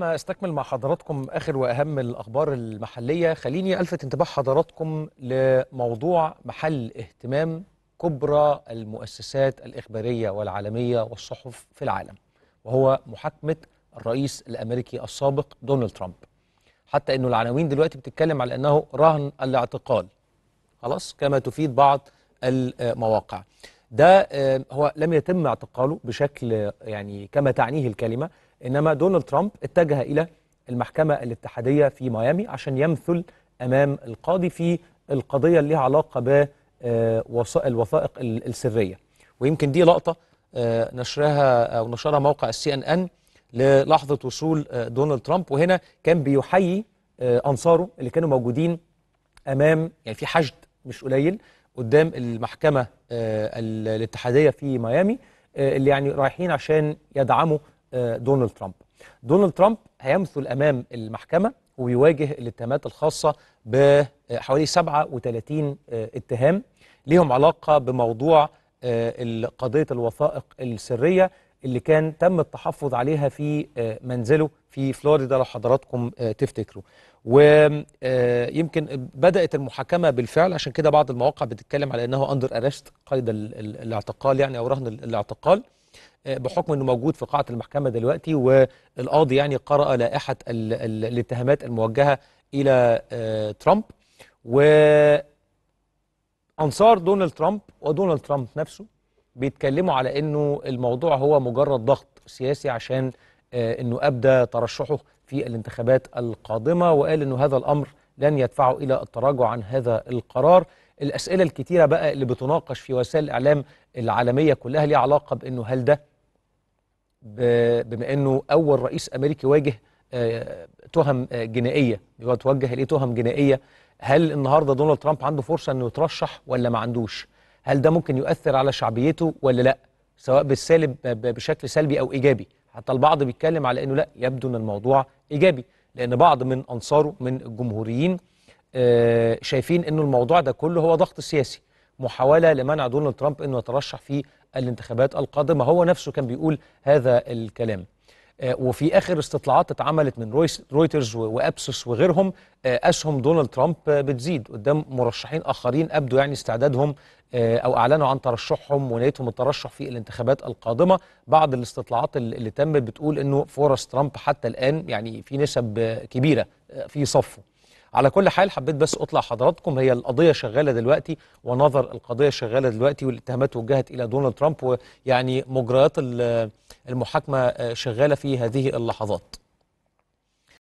ما استكمل مع حضراتكم اخر واهم الاخبار المحليه خليني الفت انتباه حضراتكم لموضوع محل اهتمام كبرى المؤسسات الاخباريه والعالميه والصحف في العالم وهو محاكمه الرئيس الامريكي السابق دونالد ترامب حتى انه العناوين دلوقتي بتتكلم على انه رهن الاعتقال خلاص كما تفيد بعض المواقع ده آه، هو لم يتم اعتقاله بشكل يعني كما تعنيه الكلمة إنما دونالد ترامب اتجه إلى المحكمة الاتحادية في ميامي عشان يمثل أمام القاضي في القضية اللي لها علاقة ب آه، الوثائق السرية ويمكن دي لقطة آه، نشرها أو نشرها موقع السي ان ان للحظة وصول دونالد ترامب وهنا كان بيحيي أنصاره اللي كانوا موجودين أمام يعني في حشد مش قليل قدام المحكمه آه، الاتحاديه في ميامي آه، اللي يعني رايحين عشان يدعموا آه، دونالد ترامب دونالد ترامب هيمثل امام المحكمه ويواجه الاتهامات الخاصه بحوالي 37 اتهام ليهم علاقه بموضوع قضيه الوثائق السريه اللي كان تم التحفظ عليها في آه، منزله في فلوريدا لو حضراتكم آه، تفتكروا ويمكن آه، بدأت المحاكمة بالفعل عشان كده بعض المواقع بتتكلم على أنه أندر أرست قيد الاعتقال يعني أو رهن الاعتقال بحكم انه موجود في قاعه المحكمه دلوقتي والقاضي يعني قرأ لائحه الاتهامات الموجهه الى ترامب وانصار دونالد ترامب ودونالد ترامب نفسه بيتكلموا على انه الموضوع هو مجرد ضغط سياسي عشان آه، انه ابدى ترشحه في الانتخابات القادمه وقال انه هذا الامر لن يدفعه الى التراجع عن هذا القرار الاسئله الكتيره بقى اللي بتناقش في وسائل الاعلام العالميه كلها ليها علاقه بانه هل ده بما انه اول رئيس امريكي واجه آه، تهم آه، جنائيه توجه اليه تهم جنائيه هل النهارده دونالد ترامب عنده فرصه انه يترشح ولا ما عندوش؟ هل ده ممكن يؤثر على شعبيته ولا لا سواء بالسالب بشكل سلبي او ايجابي حتى البعض بيتكلم على انه لا يبدو ان الموضوع ايجابي لان بعض من انصاره من الجمهوريين آه، شايفين انه الموضوع ده كله هو ضغط سياسي محاوله لمنع دونالد ترامب انه يترشح في الانتخابات القادمه هو نفسه كان بيقول هذا الكلام آه، وفي اخر استطلاعات اتعملت من رويترز وابسوس وغيرهم آه، اسهم دونالد ترامب بتزيد قدام مرشحين اخرين ابدوا يعني استعدادهم آه، او اعلنوا عن ترشحهم ونيتهم الترشح في الانتخابات القادمه بعض الاستطلاعات اللي تمت بتقول انه فورس ترامب حتى الان يعني في نسب كبيره في صفه على كل حال حبيت بس اطلع حضراتكم هي القضيه شغاله دلوقتي ونظر القضيه شغاله دلوقتي والاتهامات وجهت الى دونالد ترامب ويعني مجريات المحاكمه آه، شغاله في هذه اللحظات